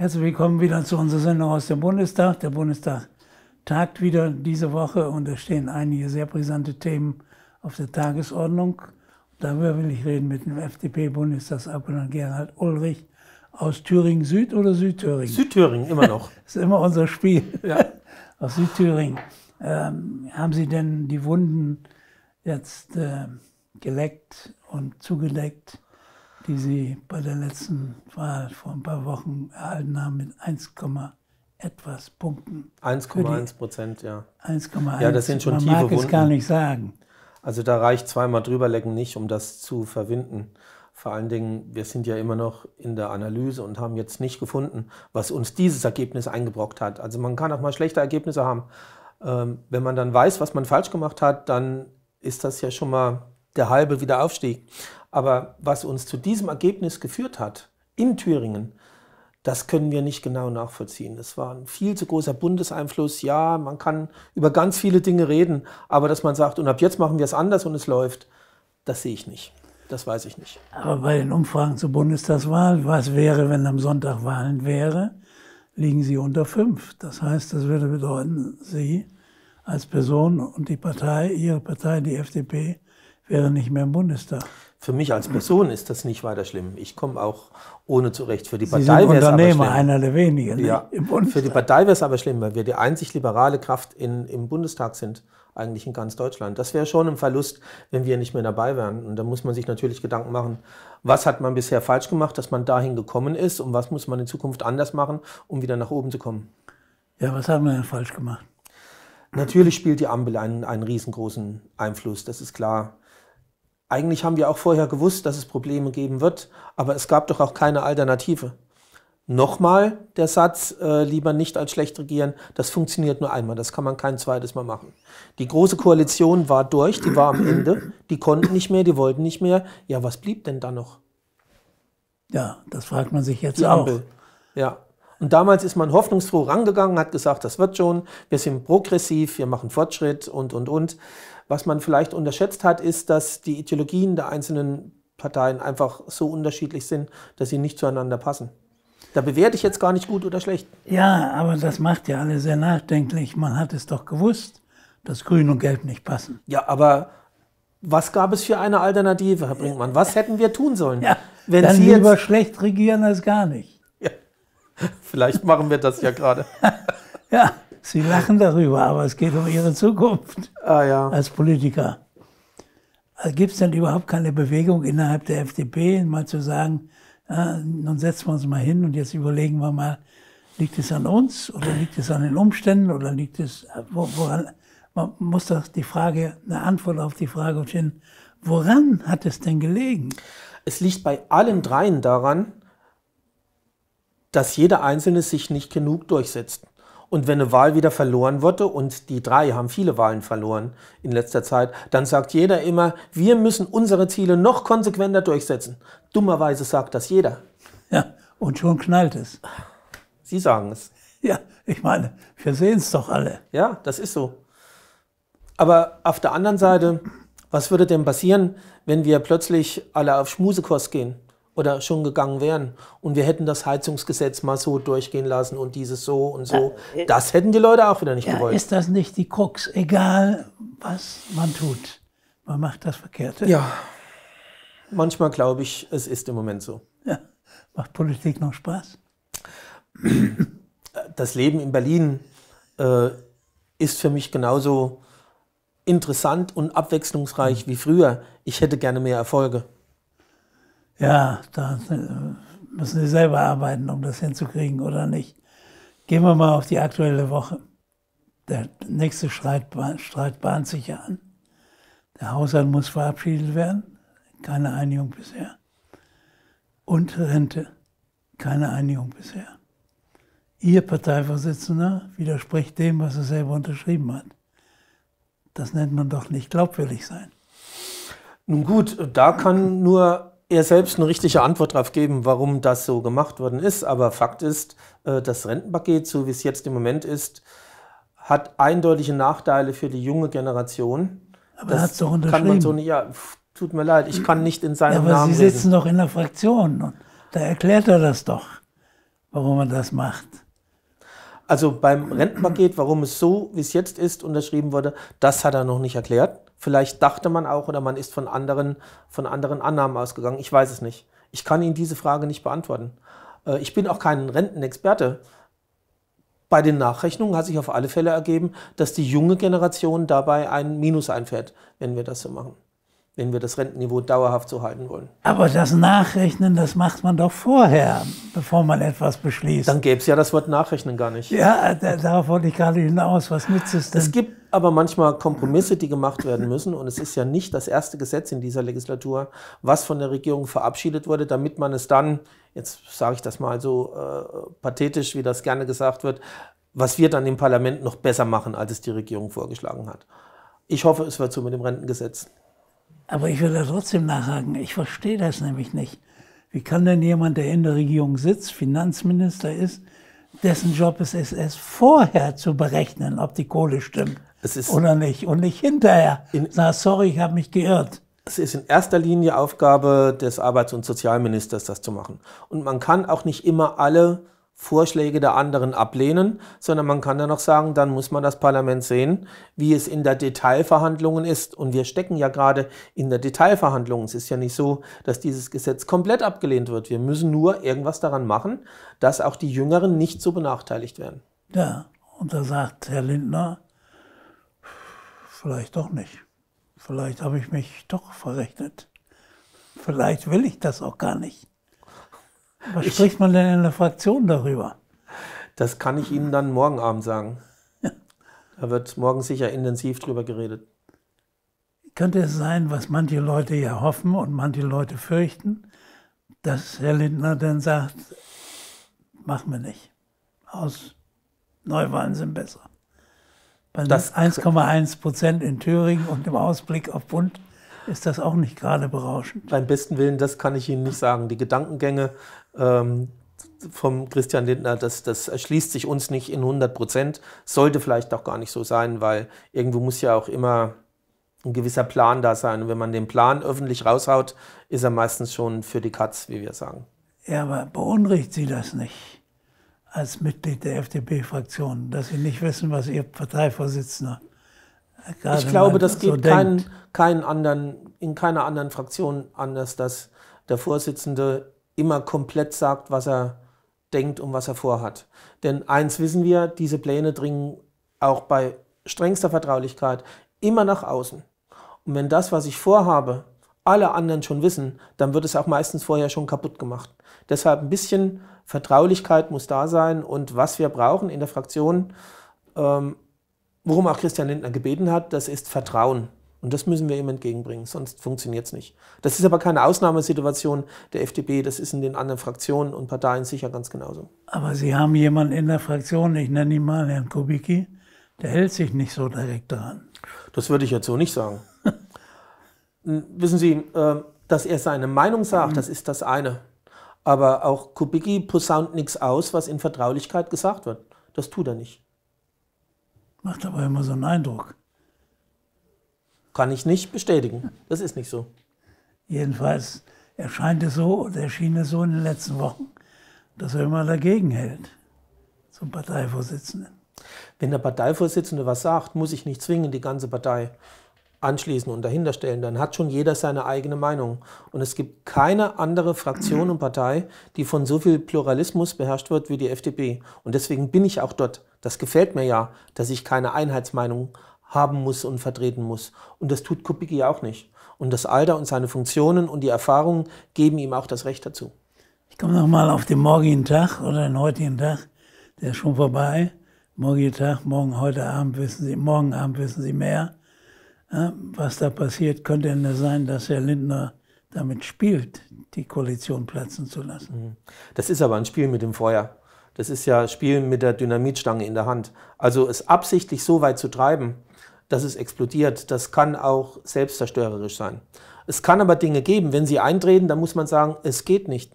Herzlich willkommen wieder zu unserer Sendung aus dem Bundestag. Der Bundestag tagt wieder diese Woche und es stehen einige sehr brisante Themen auf der Tagesordnung. Darüber will ich reden mit dem FDP-Bundestagsabgeordneten Gerhard Ulrich aus Thüringen Süd oder Südthüringen? Südthüringen, immer noch. das ist immer unser Spiel. Ja. Aus Südthüringen. Ähm, haben Sie denn die Wunden jetzt äh, geleckt und zugedeckt? die sie bei der letzten Wahl vor ein paar Wochen erhalten haben mit 1, etwas Punkten. 1,1 Prozent, ja. 1,1. Ja, das sind schon Man tiefe mag Wunden. es gar nicht sagen. Also da reicht zweimal drüber lecken nicht, um das zu verwinden. Vor allen Dingen, wir sind ja immer noch in der Analyse und haben jetzt nicht gefunden, was uns dieses Ergebnis eingebrockt hat. Also man kann auch mal schlechte Ergebnisse haben. Ähm, wenn man dann weiß, was man falsch gemacht hat, dann ist das ja schon mal der halbe Wiederaufstieg. Aber was uns zu diesem Ergebnis geführt hat in Thüringen, das können wir nicht genau nachvollziehen. Es war ein viel zu großer Bundeseinfluss. Ja, man kann über ganz viele Dinge reden, aber dass man sagt, und ab jetzt machen wir es anders und es läuft, das sehe ich nicht. Das weiß ich nicht. Aber bei den Umfragen zur Bundestagswahl, was wäre, wenn am Sonntag Wahlen wäre, liegen Sie unter fünf. Das heißt, das würde bedeuten, Sie als Person und die Partei, Ihre Partei, die FDP, wäre nicht mehr im Bundestag. Für mich als Person ist das nicht weiter schlimm. Ich komme auch ohne zurecht. Für die Sie Partei wäre es aber schlimm. einer der wenigen ja. im Bundestag. Für die Partei wäre es aber schlimm, weil wir die einzig liberale Kraft in, im Bundestag sind, eigentlich in ganz Deutschland. Das wäre schon ein Verlust, wenn wir nicht mehr dabei wären. Und da muss man sich natürlich Gedanken machen, was hat man bisher falsch gemacht, dass man dahin gekommen ist und was muss man in Zukunft anders machen, um wieder nach oben zu kommen. Ja, was haben wir denn falsch gemacht? Natürlich spielt die Ampel einen, einen riesengroßen Einfluss, das ist klar. Eigentlich haben wir auch vorher gewusst, dass es Probleme geben wird, aber es gab doch auch keine Alternative. Nochmal der Satz, äh, lieber nicht als schlecht regieren, das funktioniert nur einmal, das kann man kein zweites Mal machen. Die große Koalition war durch, die war am Ende, die konnten nicht mehr, die wollten nicht mehr. Ja, was blieb denn da noch? Ja, das fragt man sich jetzt die auch. Ja. Und damals ist man hoffnungsfroh rangegangen, hat gesagt, das wird schon, wir sind progressiv, wir machen Fortschritt und, und, und. Was man vielleicht unterschätzt hat, ist, dass die Ideologien der einzelnen Parteien einfach so unterschiedlich sind, dass sie nicht zueinander passen. Da bewerte ich jetzt gar nicht gut oder schlecht. Ja, aber das macht ja alle sehr nachdenklich. Man hat es doch gewusst, dass Grün und Gelb nicht passen. Ja, aber was gab es für eine Alternative, Herr Brinkmann? Was hätten wir tun sollen? Ja, wenn dann Sie lieber schlecht regieren als gar nicht. Ja, vielleicht machen wir das ja gerade. ja, Sie lachen darüber, aber es geht um Ihre Zukunft ah, ja. als Politiker. Also Gibt es denn überhaupt keine Bewegung innerhalb der FDP, mal zu sagen, ja, ah, nun setzen wir uns mal hin und jetzt überlegen wir mal, liegt es an uns oder liegt es an den Umständen oder liegt es, woran, man muss doch die Frage, eine Antwort auf die Frage finden, woran hat es denn gelegen? Es liegt bei allen dreien daran, dass jeder Einzelne sich nicht genug durchsetzt. Und wenn eine Wahl wieder verloren wurde, und die drei haben viele Wahlen verloren in letzter Zeit, dann sagt jeder immer, wir müssen unsere Ziele noch konsequenter durchsetzen. Dummerweise sagt das jeder. Ja, und schon knallt es. Sie sagen es. Ja, ich meine, wir sehen es doch alle. Ja, das ist so. Aber auf der anderen Seite, was würde denn passieren, wenn wir plötzlich alle auf Schmusekost gehen? oder schon gegangen wären und wir hätten das Heizungsgesetz mal so durchgehen lassen und dieses so und so, ja, äh, das hätten die Leute auch wieder nicht ja, gewollt. Ist das nicht die Krux? Egal, was man tut, man macht das Verkehrte. Ja, manchmal glaube ich, es ist im Moment so. Ja. Macht Politik noch Spaß? Das Leben in Berlin äh, ist für mich genauso interessant und abwechslungsreich mhm. wie früher. Ich hätte gerne mehr Erfolge ja, da müssen Sie selber arbeiten, um das hinzukriegen oder nicht. Gehen wir mal auf die aktuelle Woche. Der nächste Streit, bahnt sich ja an. Der Haushalt muss verabschiedet werden. Keine Einigung bisher. Und Rente. Keine Einigung bisher. Ihr Parteivorsitzender widerspricht dem, was er selber unterschrieben hat. Das nennt man doch nicht glaubwürdig sein. Nun gut, da kann nur er selbst eine richtige Antwort darauf geben, warum das so gemacht worden ist. Aber Fakt ist, äh, das Rentenpaket, so wie es jetzt im Moment ist, hat eindeutige Nachteile für die junge Generation. Aber das hat doch unterschrieben. Kann man so nicht, ja, tut mir leid, ich kann nicht in seinem ja, aber Namen Sie sitzen reden. doch in der Fraktion und da erklärt er das doch, warum man das macht. Also beim Rentenpaket, warum es so, wie es jetzt ist, unterschrieben wurde, das hat er noch nicht erklärt. Vielleicht dachte man auch oder man ist von anderen, von anderen Annahmen ausgegangen. Ich weiß es nicht. Ich kann Ihnen diese Frage nicht beantworten. Äh, ich bin auch kein Rentenexperte. Bei den Nachrechnungen hat sich auf alle Fälle ergeben, dass die junge Generation dabei ein Minus einfährt, wenn wir das so machen, wenn wir das Rentenniveau dauerhaft so halten wollen. Aber das Nachrechnen, das macht man doch vorher, bevor man etwas beschließt. Dann gäbe es ja das Wort Nachrechnen gar nicht. Ja, darauf wollte ich gerade hinaus. Was nützt es denn? Es gibt aber manchmal Kompromisse, die gemacht werden müssen. Und es ist ja nicht das erste Gesetz in dieser Legislatur, was von der Regierung verabschiedet wurde, damit man es dann, jetzt sage ich das mal so äh, pathetisch, wie das gerne gesagt wird, was wir dann im Parlament noch besser machen, als es die Regierung vorgeschlagen hat. Ich hoffe, es wird so mit dem Rentengesetz. Aber ich will da trotzdem nachhaken. Ich verstehe das nämlich nicht. Wie kann denn jemand, der in der Regierung sitzt, Finanzminister ist, dessen Job es ist, es vorher zu berechnen, ob die Kohle stimmt? Es ist oder nicht. Und nicht hinterher. Na, sorry, ich habe mich geirrt. Es ist in erster Linie Aufgabe des Arbeits- und Sozialministers, das zu machen. Und man kann auch nicht immer alle Vorschläge der anderen ablehnen, sondern man kann dann auch sagen, dann muss man das Parlament sehen, wie es in der Detailverhandlung ist. Und wir stecken ja gerade in der Detailverhandlung. Es ist ja nicht so, dass dieses Gesetz komplett abgelehnt wird. Wir müssen nur irgendwas daran machen, dass auch die Jüngeren nicht so benachteiligt werden. Ja, und da sagt Herr Lindner, vielleicht doch nicht. Vielleicht habe ich mich doch verrechnet. Vielleicht will ich das auch gar nicht. Was ich, spricht man denn in der Fraktion darüber? Das kann ich Ihnen dann morgen Abend sagen. Ja. Da wird morgen sicher intensiv drüber geredet. Könnte es sein, was manche Leute ja hoffen und manche Leute fürchten, dass Herr Lindner dann sagt, machen wir nicht. Aus Neuwahlen sind besser. Bei 1,1 Prozent in Thüringen und im Ausblick auf Bund ist das auch nicht gerade berauschend. Beim besten Willen, das kann ich Ihnen nicht sagen. Die Gedankengänge ähm, vom Christian Lindner, das, das erschließt sich uns nicht in 100 Prozent. Sollte vielleicht auch gar nicht so sein, weil irgendwo muss ja auch immer ein gewisser Plan da sein. Und wenn man den Plan öffentlich raushaut, ist er meistens schon für die Katz, wie wir sagen. Ja, aber beunruhigt Sie das nicht? als Mitglied der FDP-Fraktion, dass Sie nicht wissen, was Ihr Parteivorsitzender gerade Ich glaube, das so geht kein, kein anderen, in keiner anderen Fraktion anders, dass der Vorsitzende immer komplett sagt, was er denkt und was er vorhat. Denn eins wissen wir, diese Pläne dringen auch bei strengster Vertraulichkeit immer nach außen. Und wenn das, was ich vorhabe, alle anderen schon wissen, dann wird es auch meistens vorher schon kaputt gemacht. Deshalb ein bisschen Vertraulichkeit muss da sein und was wir brauchen in der Fraktion, ähm, worum auch Christian Lindner gebeten hat, das ist Vertrauen. Und das müssen wir ihm entgegenbringen, sonst funktioniert es nicht. Das ist aber keine Ausnahmesituation der FDP, das ist in den anderen Fraktionen und Parteien sicher ganz genauso. Aber Sie haben jemanden in der Fraktion, ich nenne ihn mal Herrn Kubicki, der hält sich nicht so direkt daran. Das würde ich jetzt so nicht sagen. Hm, wissen Sie, äh, dass er seine Meinung sagt, das ist das eine. Aber auch Kubicki posaunt nichts aus, was in Vertraulichkeit gesagt wird. Das tut er nicht. Macht aber immer so einen Eindruck. Kann ich nicht bestätigen. Das ist nicht so. Jedenfalls erscheint es so oder erschien es so in den letzten Wochen, dass er immer dagegen hält zum Parteivorsitzenden. Wenn der Parteivorsitzende was sagt, muss ich nicht zwingen die ganze Partei anschließen und dahinter stellen, dann hat schon jeder seine eigene Meinung. Und es gibt keine andere Fraktion und Partei, die von so viel Pluralismus beherrscht wird wie die FDP. Und deswegen bin ich auch dort. Das gefällt mir ja, dass ich keine Einheitsmeinung haben muss und vertreten muss. Und das tut Kubicki auch nicht. Und das Alter und seine Funktionen und die Erfahrungen geben ihm auch das Recht dazu. Ich komme nochmal auf den morgigen Tag oder den heutigen Tag. Der ist schon vorbei. Morgigen Tag, morgen, heute Abend wissen Sie, morgen Abend wissen Sie mehr. Ja, was da passiert, könnte ja nur sein, dass Herr Lindner damit spielt, die Koalition platzen zu lassen. Mhm. Das ist aber ein Spiel mit dem Feuer. Das ist ja Spielen mit der Dynamitstange in der Hand. Also es absichtlich so weit zu treiben, dass es explodiert, das kann auch selbstzerstörerisch sein. Es kann aber Dinge geben, wenn sie eintreten, dann muss man sagen, es geht nicht.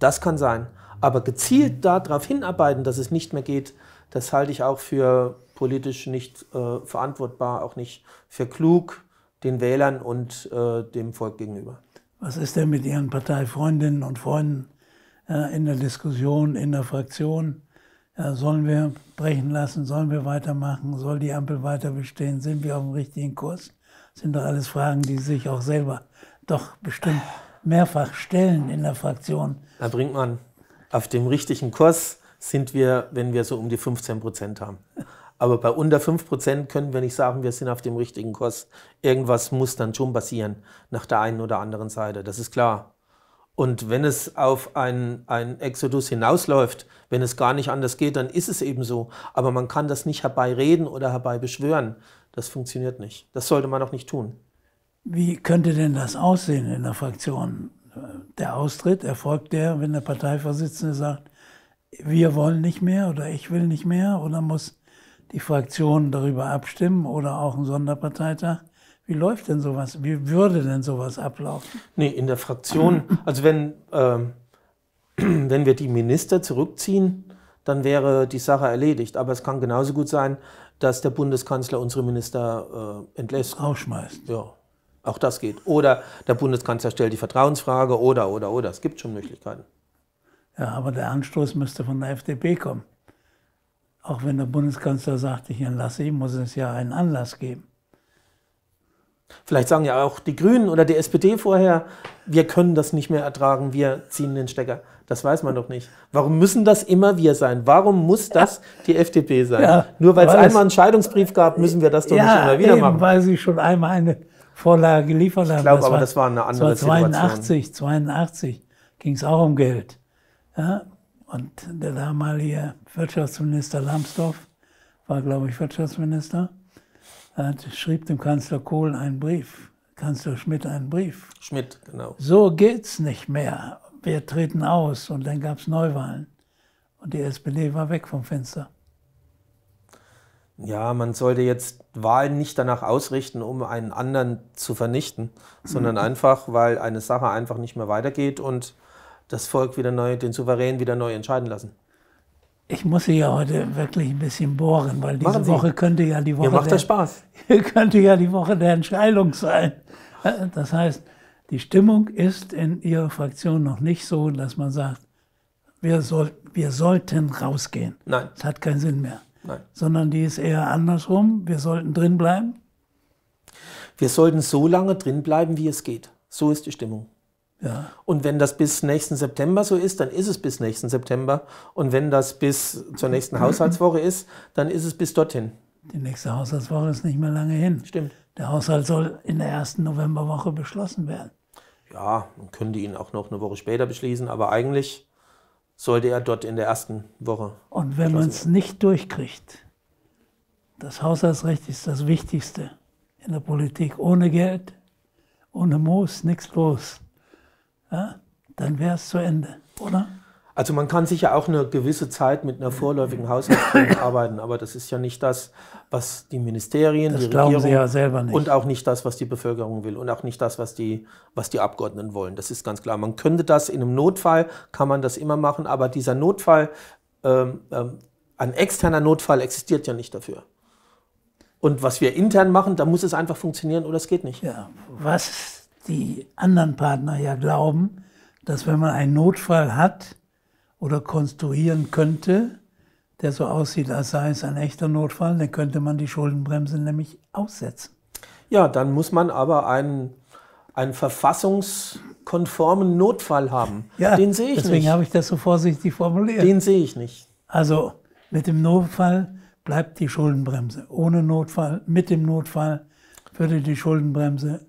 Das kann sein. Aber gezielt mhm. darauf hinarbeiten, dass es nicht mehr geht, das halte ich auch für politisch nicht äh, verantwortbar, auch nicht für klug den Wählern und äh, dem Volk gegenüber. Was ist denn mit Ihren Parteifreundinnen und Freunden äh, in der Diskussion, in der Fraktion? Äh, sollen wir brechen lassen? Sollen wir weitermachen? Soll die Ampel weiter bestehen? Sind wir auf dem richtigen Kurs? Das sind doch alles Fragen, die sich auch selber doch bestimmt mehrfach stellen in der Fraktion. Herr Brinkmann, auf dem richtigen Kurs sind wir, wenn wir so um die 15 Prozent haben. Aber bei unter 5% können wir nicht sagen, wir sind auf dem richtigen Kurs. Irgendwas muss dann schon passieren nach der einen oder anderen Seite, das ist klar. Und wenn es auf einen Exodus hinausläuft, wenn es gar nicht anders geht, dann ist es eben so. Aber man kann das nicht herbeireden oder herbeibeschwören. Das funktioniert nicht. Das sollte man auch nicht tun. Wie könnte denn das aussehen in der Fraktion? Der Austritt erfolgt der, wenn der Parteivorsitzende sagt, wir wollen nicht mehr oder ich will nicht mehr oder muss die Fraktionen darüber abstimmen oder auch ein Sonderparteitag. Wie läuft denn sowas? Wie würde denn sowas ablaufen? Nee, in der Fraktion, also wenn, äh, wenn wir die Minister zurückziehen, dann wäre die Sache erledigt. Aber es kann genauso gut sein, dass der Bundeskanzler unsere Minister äh, entlässt. Rausschmeißt. Ja, auch das geht. Oder der Bundeskanzler stellt die Vertrauensfrage oder, oder, oder. Es gibt schon Möglichkeiten. Ja, aber der Anstoß müsste von der FDP kommen. Auch wenn der Bundeskanzler sagt, ich entlasse ihn, muss es ja einen Anlass geben. Vielleicht sagen ja auch die Grünen oder die SPD vorher, wir können das nicht mehr ertragen, wir ziehen den Stecker. Das weiß man doch nicht. Warum müssen das immer wir sein? Warum muss das die FDP sein? Ja, Nur weil es einmal einen Scheidungsbrief gab, müssen wir das doch ja, nicht immer wieder eben, machen. Weil sie schon einmal eine Vorlage geliefert haben. Ich glaube aber, war, das war eine andere das war 82, Situation. 82 ging es auch um Geld. Ja, und der damalige Wirtschaftsminister Lambsdorff war, glaube ich, Wirtschaftsminister. hat, schrieb dem Kanzler Kohl einen Brief, Kanzler Schmidt einen Brief. Schmidt, genau. So geht's nicht mehr. Wir treten aus und dann gab es Neuwahlen. Und die SPD war weg vom Fenster. Ja, man sollte jetzt Wahlen nicht danach ausrichten, um einen anderen zu vernichten, sondern mhm. einfach, weil eine Sache einfach nicht mehr weitergeht und das Volk wieder neu, den Souverän wieder neu entscheiden lassen. Ich muss Sie ja heute wirklich ein bisschen bohren, weil diese Woche könnte ja die Woche. Mir macht der, Spaß. Könnte ja die Woche der Entscheidung sein. Das heißt, die Stimmung ist in Ihrer Fraktion noch nicht so, dass man sagt, wir, soll, wir sollten rausgehen. Nein. Das hat keinen Sinn mehr. Nein. Sondern die ist eher andersrum. Wir sollten drinbleiben. Wir sollten so lange drinbleiben, wie es geht. So ist die Stimmung. Ja. Und wenn das bis nächsten September so ist, dann ist es bis nächsten September. Und wenn das bis zur nächsten Haushaltswoche ist, dann ist es bis dorthin. Die nächste Haushaltswoche ist nicht mehr lange hin. Stimmt. Der Haushalt soll in der ersten Novemberwoche beschlossen werden. Ja, man könnte ihn auch noch eine Woche später beschließen, aber eigentlich sollte er dort in der ersten Woche. Und wenn man es nicht durchkriegt, das Haushaltsrecht ist das Wichtigste in der Politik. Ohne Geld, ohne Moos, nichts los ja, dann wäre es zu Ende, oder? Also man kann sicher auch eine gewisse Zeit mit einer vorläufigen Haushaltsführung arbeiten, aber das ist ja nicht das, was die Ministerien, das die Regierung ja selber nicht. und auch nicht das, was die Bevölkerung will und auch nicht das, was die, was die Abgeordneten wollen. Das ist ganz klar. Man könnte das in einem Notfall, kann man das immer machen, aber dieser Notfall, ähm, ähm, ein externer Notfall existiert ja nicht dafür. Und was wir intern machen, da muss es einfach funktionieren oder es geht nicht. Ja, was die anderen Partner ja glauben, dass wenn man einen Notfall hat oder konstruieren könnte, der so aussieht, als sei es ein echter Notfall, dann könnte man die Schuldenbremse nämlich aussetzen. Ja, dann muss man aber einen, einen verfassungskonformen Notfall haben. Ja, den sehe ich deswegen nicht. Deswegen habe ich das so vorsichtig formuliert. Den sehe ich nicht. Also mit dem Notfall bleibt die Schuldenbremse. Ohne Notfall, mit dem Notfall würde die Schuldenbremse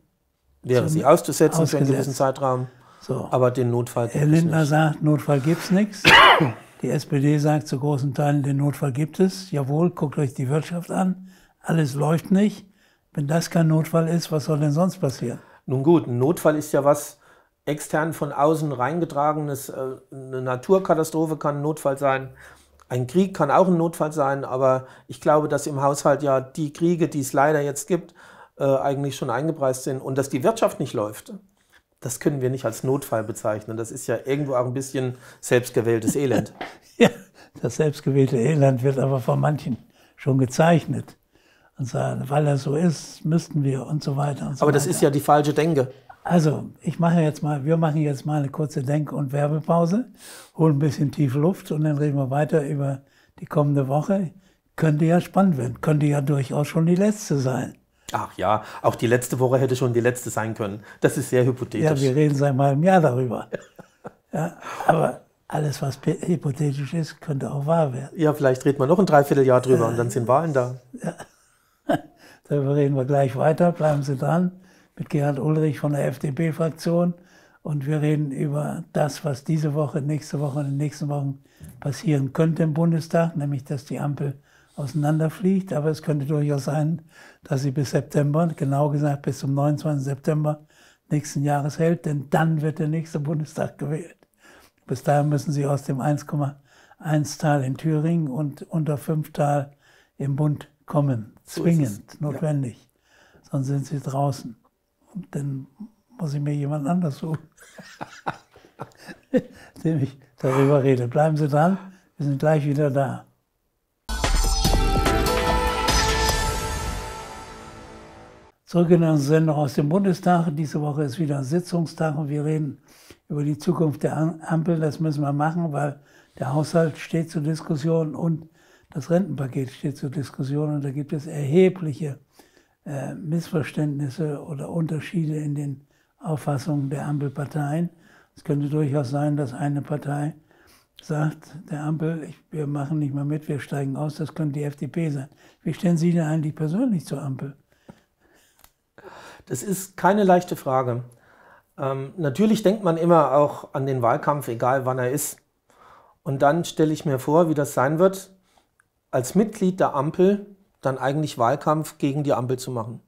wäre sie auszusetzen ausgesetzt. für einen gewissen Zeitraum. So. Aber den Notfall gibt Herr Lindner es nicht. sagt, Notfall gibt es nichts. Die SPD sagt zu großen Teilen, den Notfall gibt es. Jawohl, guckt euch die Wirtschaft an. Alles läuft nicht. Wenn das kein Notfall ist, was soll denn sonst passieren? Nun gut, ein Notfall ist ja was extern von außen reingetragenes. Äh, eine Naturkatastrophe kann ein Notfall sein. Ein Krieg kann auch ein Notfall sein. Aber ich glaube, dass im Haushalt ja die Kriege, die es leider jetzt gibt, äh, eigentlich schon eingepreist sind und dass die Wirtschaft nicht läuft, das können wir nicht als Notfall bezeichnen. Das ist ja irgendwo auch ein bisschen selbstgewähltes Elend. ja, das selbstgewählte Elend wird aber von manchen schon gezeichnet. Und sagen, weil er so ist, müssten wir und so weiter und so Aber das weiter. ist ja die falsche Denke. Also, ich mache jetzt mal, wir machen jetzt mal eine kurze Denk- und Werbepause, holen ein bisschen tiefe Luft und dann reden wir weiter über die kommende Woche. Könnte ja spannend werden, könnte ja durchaus schon die letzte sein. Ach ja, auch die letzte Woche hätte schon die letzte sein können. Das ist sehr hypothetisch. Ja, wir reden seit mal einem Jahr darüber. Ja, aber alles, was hypothetisch ist, könnte auch wahr werden. Ja, vielleicht reden wir noch ein Dreivierteljahr drüber äh, und dann äh, sind Wahlen da. Ja. Darüber reden wir gleich weiter. Bleiben Sie dran mit Gerhard Ulrich von der FDP-Fraktion. Und wir reden über das, was diese Woche, nächste Woche und in den nächsten Wochen passieren könnte im Bundestag, nämlich dass die Ampel auseinanderfliegt. Aber es könnte durchaus sein, dass sie bis September, genau gesagt bis zum 29. September nächsten Jahres hält, denn dann wird der nächste Bundestag gewählt. Bis dahin müssen sie aus dem 1,1 Tal in Thüringen und unter 5 Tal im Bund kommen. Zwingend, so notwendig. Ja. Sonst sind sie draußen. Und dann muss ich mir jemand anders suchen, dem ich darüber rede. Bleiben Sie dran, wir sind gleich wieder da. Zurück in unsere Sendung aus dem Bundestag. Diese Woche ist wieder ein Sitzungstag und wir reden über die Zukunft der Ampel. Das müssen wir machen, weil der Haushalt steht zur Diskussion und das Rentenpaket steht zur Diskussion. Und da gibt es erhebliche äh, Missverständnisse oder Unterschiede in den Auffassungen der Ampelparteien. Es könnte durchaus sein, dass eine Partei sagt, der Ampel, ich, wir machen nicht mehr mit, wir steigen aus. Das könnte die FDP sein. Wie stellen Sie denn eigentlich persönlich zur Ampel? Das ist keine leichte Frage. Ähm, natürlich denkt man immer auch an den Wahlkampf, egal wann er ist. Und dann stelle ich mir vor, wie das sein wird, als Mitglied der Ampel dann eigentlich Wahlkampf gegen die Ampel zu machen.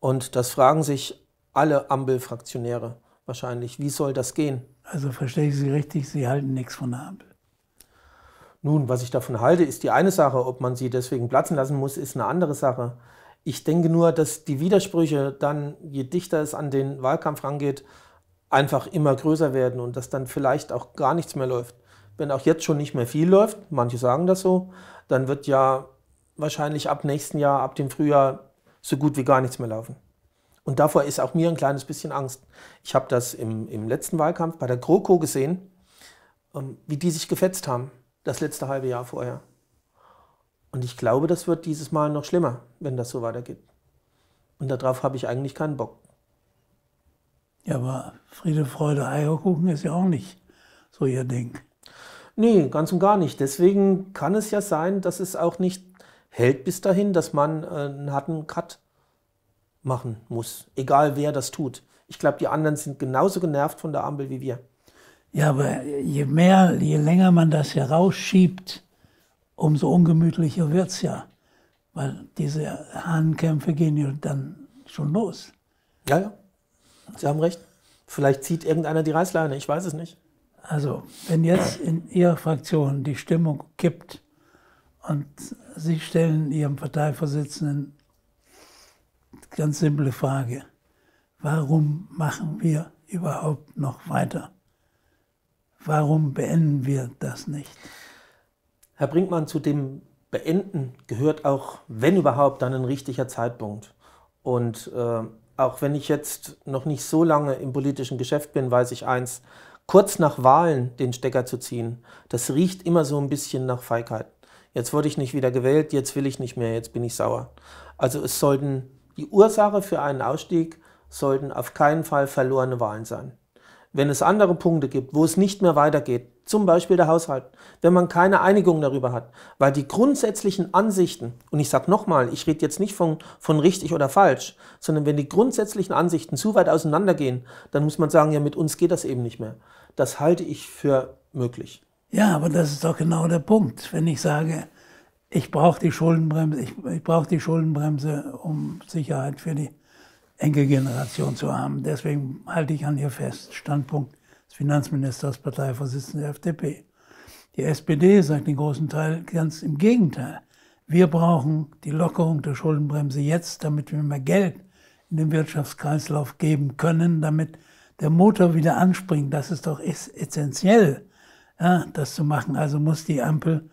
Und das fragen sich alle Ampel-Fraktionäre wahrscheinlich. Wie soll das gehen? Also verstehe ich Sie richtig, Sie halten nichts von der Ampel. Nun, was ich davon halte, ist die eine Sache. Ob man sie deswegen platzen lassen muss, ist eine andere Sache. Ich denke nur, dass die Widersprüche dann, je dichter es an den Wahlkampf rangeht, einfach immer größer werden und dass dann vielleicht auch gar nichts mehr läuft. Wenn auch jetzt schon nicht mehr viel läuft, manche sagen das so, dann wird ja wahrscheinlich ab nächsten Jahr, ab dem Frühjahr so gut wie gar nichts mehr laufen. Und davor ist auch mir ein kleines bisschen Angst. Ich habe das im, im letzten Wahlkampf bei der GroKo gesehen, ähm, wie die sich gefetzt haben, das letzte halbe Jahr vorher. Und ich glaube, das wird dieses Mal noch schlimmer, wenn das so weitergeht. Und darauf habe ich eigentlich keinen Bock. Ja, aber Friede, Freude, Eierkuchen ist ja auch nicht so ihr Ding. Nee, ganz und gar nicht. Deswegen kann es ja sein, dass es auch nicht hält bis dahin, dass man äh, einen harten Cut machen muss. Egal wer das tut. Ich glaube, die anderen sind genauso genervt von der Ampel wie wir. Ja, aber je mehr, je länger man das herausschiebt, umso ungemütlicher wird es ja, weil diese Hahnkämpfe gehen ja dann schon los. Ja, ja, Sie haben recht. Vielleicht zieht irgendeiner die Reißleine, ich weiß es nicht. Also, wenn jetzt in Ihrer Fraktion die Stimmung kippt und Sie stellen Ihrem Parteivorsitzenden ganz simple Frage, warum machen wir überhaupt noch weiter? Warum beenden wir das nicht? Herr Brinkmann, zu dem Beenden gehört auch, wenn überhaupt, dann ein richtiger Zeitpunkt. Und äh, auch wenn ich jetzt noch nicht so lange im politischen Geschäft bin, weiß ich eins, kurz nach Wahlen den Stecker zu ziehen, das riecht immer so ein bisschen nach Feigheit. Jetzt wurde ich nicht wieder gewählt, jetzt will ich nicht mehr, jetzt bin ich sauer. Also es sollten die Ursache für einen Ausstieg sollten auf keinen Fall verlorene Wahlen sein. Wenn es andere Punkte gibt, wo es nicht mehr weitergeht, zum Beispiel der Haushalt, wenn man keine Einigung darüber hat, weil die grundsätzlichen Ansichten, und ich sage nochmal, ich rede jetzt nicht von, von richtig oder falsch, sondern wenn die grundsätzlichen Ansichten zu weit auseinandergehen, dann muss man sagen, ja, mit uns geht das eben nicht mehr. Das halte ich für möglich. Ja, aber das ist doch genau der Punkt, wenn ich sage, ich brauche die Schuldenbremse, ich, ich brauche die Schuldenbremse, um Sicherheit für die Enkelgeneration zu haben. Deswegen halte ich an ihr fest. Standpunkt des Finanzministers, Parteivorsitzenden der FDP. Die SPD sagt den großen Teil ganz im Gegenteil. Wir brauchen die Lockerung der Schuldenbremse jetzt, damit wir mehr Geld in den Wirtschaftskreislauf geben können, damit der Motor wieder anspringt. Das ist doch essentiell, ja, das zu machen. Also muss die Ampel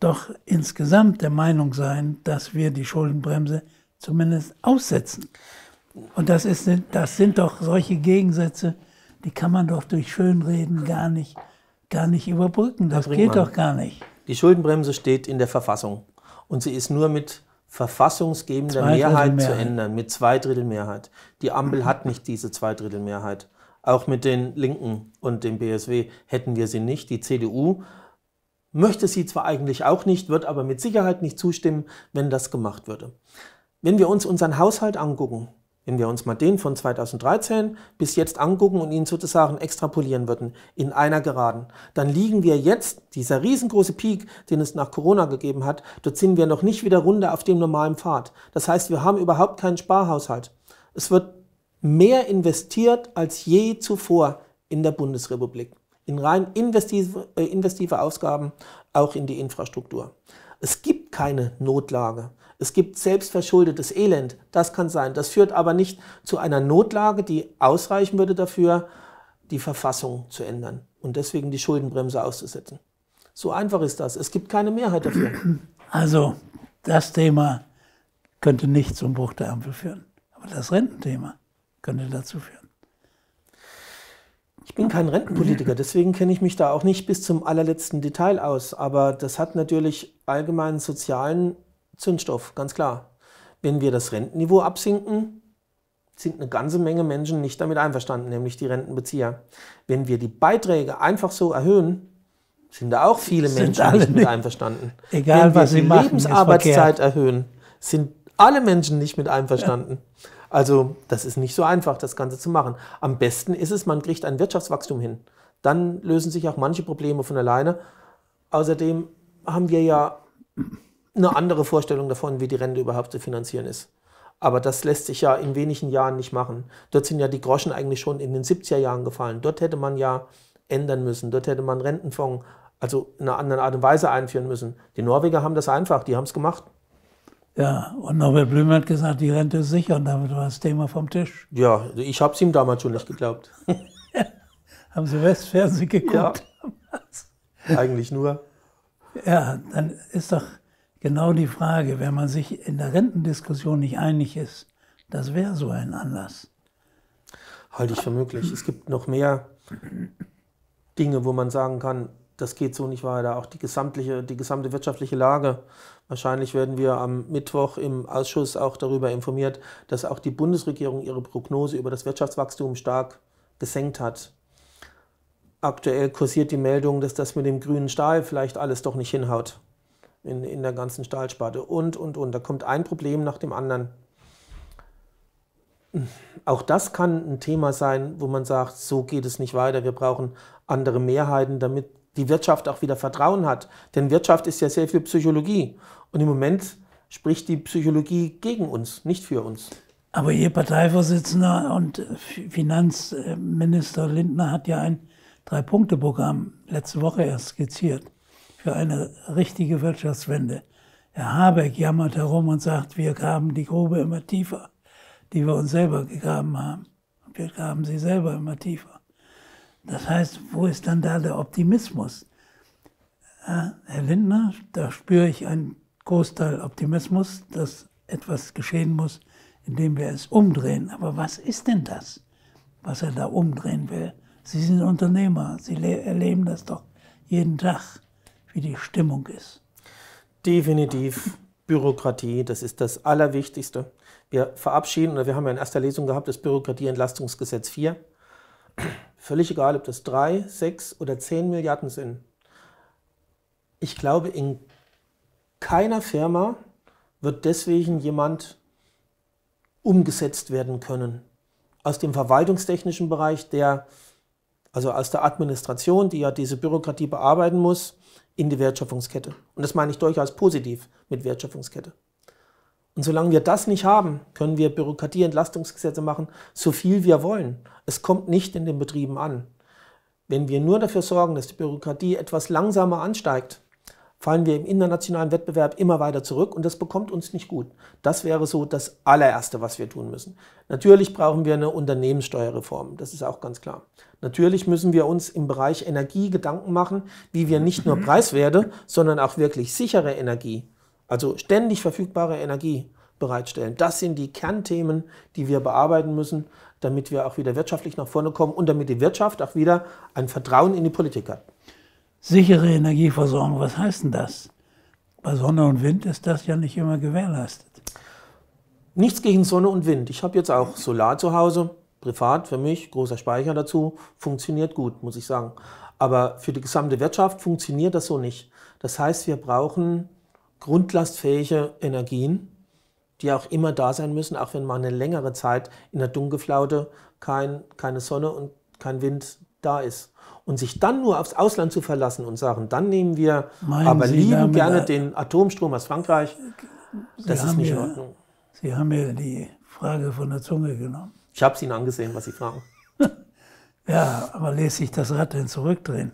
doch insgesamt der Meinung sein, dass wir die Schuldenbremse zumindest aussetzen. Und das, ist, das sind doch solche Gegensätze, die kann man doch durch Schönreden gar nicht, gar nicht überbrücken. Das geht doch gar nicht. Die Schuldenbremse steht in der Verfassung. Und sie ist nur mit verfassungsgebender Mehrheit, Mehrheit, zu ändern, mit Zweidrittelmehrheit. Die Ampel hat nicht diese Zweidrittelmehrheit. Auch mit den Linken und dem BSW hätten wir sie nicht. Die CDU möchte sie zwar eigentlich auch nicht, wird aber mit Sicherheit nicht zustimmen, wenn das gemacht würde. Wenn wir uns unseren Haushalt angucken, wenn wir uns mal den von 2013 bis jetzt angucken und ihn sozusagen extrapolieren würden in einer Geraden, dann liegen wir jetzt, dieser riesengroße Peak, den es nach Corona gegeben hat, dort sind wir noch nicht wieder runter auf dem normalen Pfad. Das heißt, wir haben überhaupt keinen Sparhaushalt. Es wird mehr investiert als je zuvor in der Bundesrepublik. In rein investive, äh, investive Ausgaben, auch in die Infrastruktur. Es gibt keine Notlage. Es gibt selbstverschuldetes Elend, das kann sein. Das führt aber nicht zu einer Notlage, die ausreichen würde dafür, die Verfassung zu ändern und deswegen die Schuldenbremse auszusetzen. So einfach ist das. Es gibt keine Mehrheit dafür. Also das Thema könnte nicht zum Bruch der Ampel führen. Aber das Rententhema könnte dazu führen. Ich bin kein Rentenpolitiker, deswegen kenne ich mich da auch nicht bis zum allerletzten Detail aus. Aber das hat natürlich allgemeinen sozialen Zündstoff, ganz klar. Wenn wir das Rentenniveau absinken, sind eine ganze Menge Menschen nicht damit einverstanden, nämlich die Rentenbezieher. Wenn wir die Beiträge einfach so erhöhen, sind da auch viele Menschen nicht, nicht mit einverstanden. Egal, Wenn wir sie die machen, Lebensarbeitszeit erhöhen, sind alle Menschen nicht mit einverstanden. Ja. Also das ist nicht so einfach, das Ganze zu machen. Am besten ist es, man kriegt ein Wirtschaftswachstum hin. Dann lösen sich auch manche Probleme von alleine. Außerdem haben wir ja eine andere Vorstellung davon, wie die Rente überhaupt zu finanzieren ist. Aber das lässt sich ja in wenigen Jahren nicht machen. Dort sind ja die Groschen eigentlich schon in den 70er Jahren gefallen. Dort hätte man ja ändern müssen. Dort hätte man Rentenfonds, also in einer anderen Art und Weise einführen müssen. Die Norweger haben das einfach, die haben es gemacht. Ja, und Norbert Blüm hat gesagt, die Rente ist sicher und damit war das Thema vom Tisch. Ja, ich habe es ihm damals schon nicht geglaubt. haben Sie Westfernsehen geguckt? Ja. Eigentlich nur. Ja, dann ist doch genau die Frage, wenn man sich in der Rentendiskussion nicht einig ist, das wäre so ein Anlass. Halte ich für möglich. Es gibt noch mehr Dinge, wo man sagen kann, das geht so nicht weiter. Auch die, gesamtliche, die gesamte wirtschaftliche Lage. Wahrscheinlich werden wir am Mittwoch im Ausschuss auch darüber informiert, dass auch die Bundesregierung ihre Prognose über das Wirtschaftswachstum stark gesenkt hat. Aktuell kursiert die Meldung, dass das mit dem grünen Stahl vielleicht alles doch nicht hinhaut in, in der ganzen Stahlsparte und, und, und. Da kommt ein Problem nach dem anderen. Auch das kann ein Thema sein, wo man sagt, so geht es nicht weiter. Wir brauchen andere Mehrheiten, damit die Wirtschaft auch wieder Vertrauen hat. Denn Wirtschaft ist ja sehr viel Psychologie. Und im Moment spricht die Psychologie gegen uns, nicht für uns. Aber Ihr Parteivorsitzender und äh, Finanzminister Lindner hat ja ein Drei-Punkte-Programm letzte Woche erst skizziert für eine richtige Wirtschaftswende. Herr Habeck jammert herum und sagt, wir graben die Grube immer tiefer, die wir uns selber gegraben haben. wir graben sie selber immer tiefer. Das heißt, wo ist dann da der Optimismus? Ja, Herr Lindner, da spüre ich einen Großteil Optimismus, dass etwas geschehen muss, indem wir es umdrehen. Aber was ist denn das, was er da umdrehen will? Sie sind Unternehmer, Sie erleben das doch jeden Tag wie die Stimmung ist. Definitiv. Bürokratie, das ist das Allerwichtigste. Wir verabschieden, oder wir haben ja in erster Lesung gehabt, das Bürokratieentlastungsgesetz 4. Völlig egal, ob das 3, 6 oder 10 Milliarden sind. Ich glaube, in keiner Firma wird deswegen jemand umgesetzt werden können. Aus dem verwaltungstechnischen Bereich, der, also aus der Administration, die ja diese Bürokratie bearbeiten muss, in die Wertschöpfungskette. Und das meine ich durchaus positiv mit Wertschöpfungskette. Und solange wir das nicht haben, können wir Bürokratieentlastungsgesetze machen, so viel wir wollen. Es kommt nicht in den Betrieben an. Wenn wir nur dafür sorgen, dass die Bürokratie etwas langsamer ansteigt, fallen wir im internationalen Wettbewerb immer weiter zurück und das bekommt uns nicht gut. Das wäre so das allererste, was wir tun müssen. Natürlich brauchen wir eine Unternehmenssteuerreform, das ist auch ganz klar. Natürlich müssen wir uns im Bereich Energie Gedanken machen, wie wir nicht nur mhm. preiswerte, sondern auch wirklich sichere Energie, also ständig verfügbare Energie bereitstellen. Das sind die Kernthemen, die wir bearbeiten müssen, damit wir auch wieder wirtschaftlich nach vorne kommen und damit die Wirtschaft auch wieder ein Vertrauen in die Politik hat sichere Energieversorgung, was heißt denn das? Bei Sonne und Wind ist das ja nicht immer gewährleistet. Nichts gegen Sonne und Wind. Ich habe jetzt auch Solar zu Hause, privat für mich, großer Speicher dazu, funktioniert gut, muss ich sagen. Aber für die gesamte Wirtschaft funktioniert das so nicht. Das heißt, wir brauchen grundlastfähige Energien, die auch immer da sein müssen, auch wenn mal eine längere Zeit in der Dunkelflaute kein, keine Sonne und kein Wind da ist und sich dann nur aufs Ausland zu verlassen und sagen, dann nehmen wir Meinen aber Sie, lieben gerne den Atomstrom aus Frankreich, Sie das ist nicht in Ordnung. Sie haben mir die Frage von der Zunge genommen. Ich habe es Ihnen angesehen, was Sie fragen. ja, aber lässt sich das Rad denn zurückdrehen?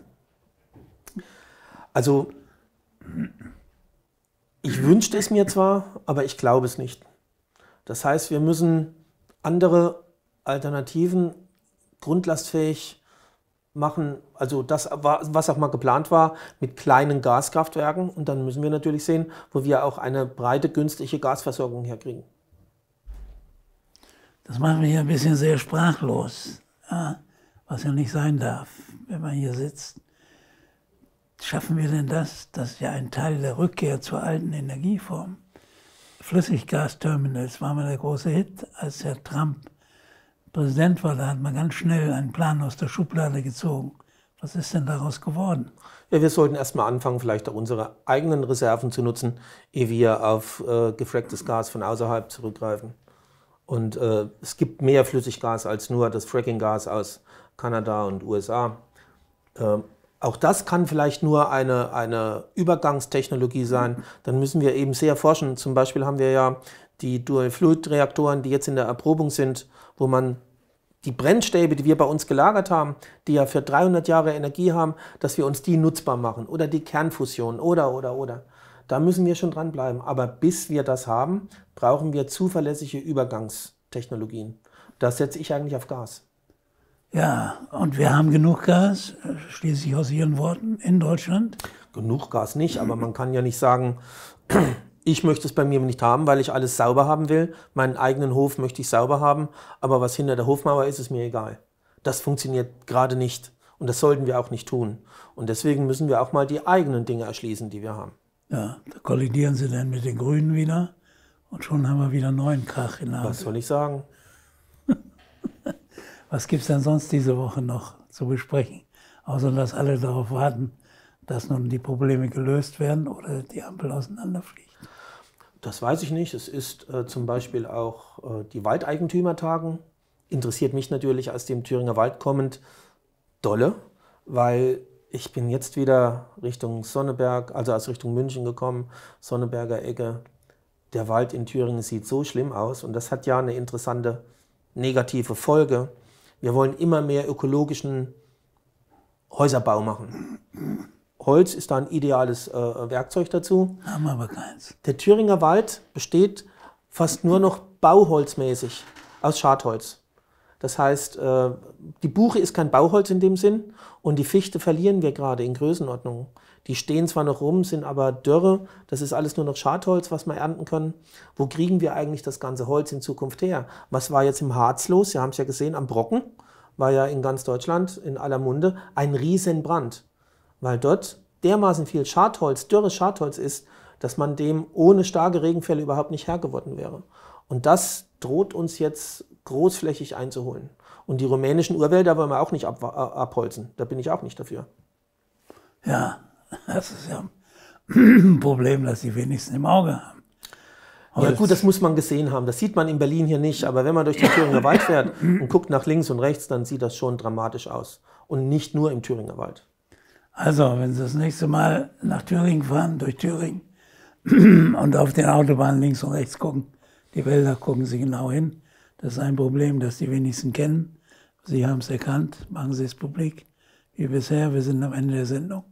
Also, ich wünschte es mir zwar, aber ich glaube es nicht. Das heißt, wir müssen andere Alternativen grundlastfähig machen, also das, was auch mal geplant war, mit kleinen Gaskraftwerken. Und dann müssen wir natürlich sehen, wo wir auch eine breite, günstige Gasversorgung herkriegen. Das macht mich ein bisschen sehr sprachlos, ja, was ja nicht sein darf, wenn man hier sitzt. Schaffen wir denn das? dass ist ja ein Teil der Rückkehr zur alten Energieform. Flüssiggasterminals war mal der große Hit, als Herr Trump Präsident war, da hat man ganz schnell einen Plan aus der Schublade gezogen. Was ist denn daraus geworden? Ja, wir sollten erstmal anfangen, vielleicht auch unsere eigenen Reserven zu nutzen, ehe wir auf äh, gefracktes Gas von außerhalb zurückgreifen. Und äh, es gibt mehr Flüssiggas als nur das Fracking-Gas aus Kanada und USA. Ähm, auch das kann vielleicht nur eine, eine Übergangstechnologie sein. Dann müssen wir eben sehr forschen. Zum Beispiel haben wir ja die Dual-Fluid-Reaktoren, die jetzt in der Erprobung sind, wo man die Brennstäbe, die wir bei uns gelagert haben, die ja für 300 Jahre Energie haben, dass wir uns die nutzbar machen oder die Kernfusion oder, oder, oder. Da müssen wir schon dranbleiben. Aber bis wir das haben, brauchen wir zuverlässige Übergangstechnologien. Da setze ich eigentlich auf Gas. Ja, und wir haben genug Gas, schließlich aus Ihren Worten, in Deutschland? Genug Gas nicht, aber man kann ja nicht sagen, Ich möchte es bei mir nicht haben, weil ich alles sauber haben will. Meinen eigenen Hof möchte ich sauber haben, aber was hinter der Hofmauer ist, ist mir egal. Das funktioniert gerade nicht und das sollten wir auch nicht tun. Und deswegen müssen wir auch mal die eigenen Dinge erschließen, die wir haben. Ja, da kollidieren sie dann mit den Grünen wieder und schon haben wir wieder einen neuen Krach in der Hand. Was soll ich sagen? was gibt es denn sonst diese Woche noch zu besprechen? Außer dass alle darauf warten, dass nun die Probleme gelöst werden oder die Ampel auseinanderfliegt. Das weiß ich nicht. Es ist äh, zum Beispiel auch äh, die Waldeigentümertagen. Interessiert mich natürlich aus dem Thüringer Wald kommend dolle, weil ich bin jetzt wieder Richtung Sonneberg, also aus Richtung München gekommen, Sonneberger Ecke. Der Wald in Thüringen sieht so schlimm aus und das hat ja eine interessante negative Folge. Wir wollen immer mehr ökologischen Häuserbau machen. Holz ist da ein ideales äh, Werkzeug dazu. Haben wir aber keins. Der Thüringer Wald besteht fast nur noch bauholzmäßig aus Schadholz. Das heißt, äh, die Buche ist kein Bauholz in dem Sinn und die Fichte verlieren wir gerade in Größenordnung. Die stehen zwar noch rum, sind aber dürre. Das ist alles nur noch Schadholz, was wir ernten können. Wo kriegen wir eigentlich das ganze Holz in Zukunft her? Was war jetzt im Harz los? Sie haben es ja gesehen, am Brocken war ja in ganz Deutschland, in aller Munde, ein Riesenbrand weil dort dermaßen viel Schadholz, dürres Schadholz ist, dass man dem ohne starke Regenfälle überhaupt nicht Herr geworden wäre. Und das droht uns jetzt großflächig einzuholen. Und die rumänischen Urwälder wollen wir auch nicht ab, äh, abholzen. Da bin ich auch nicht dafür. Ja, das ist ja ein Problem, das die wenigsten im Auge haben. Ja gut, das muss man gesehen haben. Das sieht man in Berlin hier nicht. Aber wenn man durch den Thüringer Wald fährt und guckt nach links und rechts, dann sieht das schon dramatisch aus. Und nicht nur im Thüringer Wald. Also, wenn Sie das nächste Mal nach Thüringen fahren, durch Thüringen und auf den Autobahnen links und rechts gucken, die Wälder gucken Sie genau hin. Das ist ein Problem, das die wenigsten kennen. Sie haben es erkannt, machen Sie es publik, wie bisher. Wir sind am Ende der Sendung.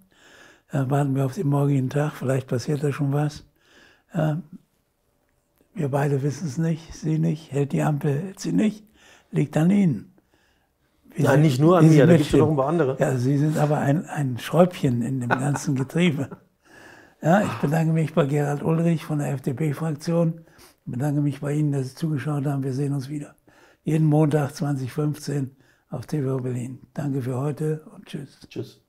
Äh, warten wir auf den morgigen Tag, vielleicht passiert da schon was. Äh, wir beide wissen es nicht, Sie nicht, hält die Ampel, hält sie nicht, liegt an Ihnen. Nein, nicht nur an mir, da gibt es noch ein paar andere. Ja, Sie sind aber ein, ein Schräubchen in dem ganzen Getriebe. Ja, ich bedanke mich bei Gerald Ulrich von der FDP-Fraktion. Ich bedanke mich bei Ihnen, dass Sie zugeschaut haben. Wir sehen uns wieder. Jeden Montag 2015 auf TV Berlin. Danke für heute und tschüss. Tschüss.